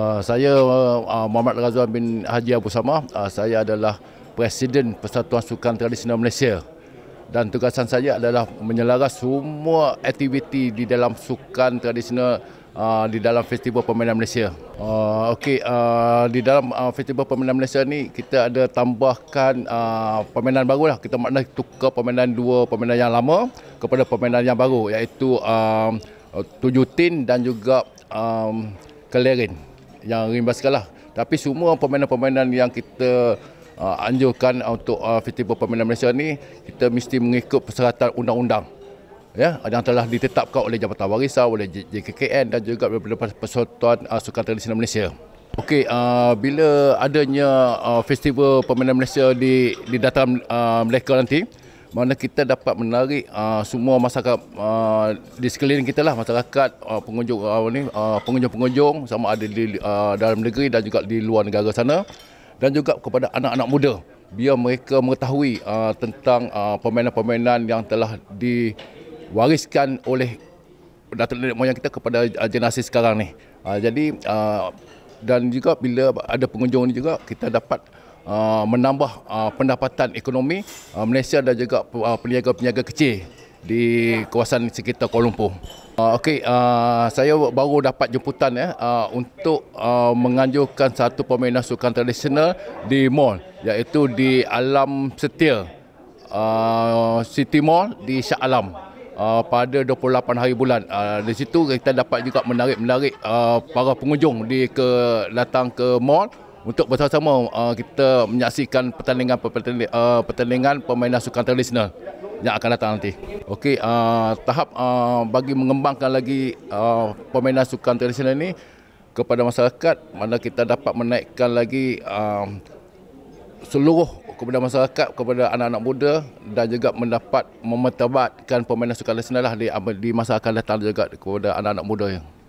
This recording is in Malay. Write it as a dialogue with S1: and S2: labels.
S1: Eh, saya uh, Muhammad Razwan bin Haji Abu Samah. Uh, saya adalah Presiden Persatuan Sukan Tradisional Malaysia. Dan tugasan saya adalah menyelaras semua aktiviti di dalam sukan tradisional Uh, di dalam festival Pemainan Malaysia. Uh, Okey, uh, di dalam uh, festival Pemainan Malaysia ni kita ada tambahkan uh, permainan baru lah. Kita makna tukar pemainan dua pemainan yang lama kepada pemainan yang baru, iaitu uh, tujuh tin dan juga um, kelerin yang ring basikal lah. Tapi semua permainan-permainan yang kita uh, anjurkan untuk uh, Festival Permainan Malaysia ni, kita mesti mengikut persyaratan undang-undang ya yang telah ditetapkan oleh Jabatan Warisan oleh JKKN dan juga beberapa persatuan uh, sukan tradisional Malaysia. Okey uh, bila adanya uh, festival permainan Malaysia di di datang uh, Melaka nanti mana kita dapat menarik uh, semua masyarakat uh, di sekeliling kita lah masyarakat uh, pengunjung apa uh, ni uh, pengunjung-pengunjung sama ada di uh, dalam negeri dan juga di luar negara sana dan juga kepada anak-anak muda biar mereka mengetahui uh, tentang uh, permainan-permainan yang telah diwariskan oleh datuk nenek moyang kita kepada uh, generasi sekarang ni. Uh, jadi uh, dan juga bila ada pengunjung ni juga kita dapat Uh, menambah uh, pendapatan ekonomi uh, Malaysia dan juga uh, peniaga-peniaga kecil di kawasan sekitar Kuala Lumpur. Uh, Okey, saya baru dapat jemputan ya untuk uh, menganjurkan satu permainan sukan tradisional di mall iaitu di Alam Setia City Mall di Shah Alam. Uh, pada 28 hari bulan uh, di situ kita dapat juga menarik-menarik uh, para pengunjung di ke datang ke mall untuk bersama-sama uh, kita menyaksikan pertandingan pertandingan, uh, pertandingan permainan sukan tradisional yang akan datang nanti. Okey, uh, tahap uh, bagi mengembangkan lagi uh, permainan sukan tradisional ini kepada masyarakat mana kita dapat menaikkan lagi uh, seluruh kepada masyarakat kepada anak-anak muda dan juga mendapat memetabatkan pemain sukan tradisional lah di, di masa akan datang juga kepada anak-anak muda yang.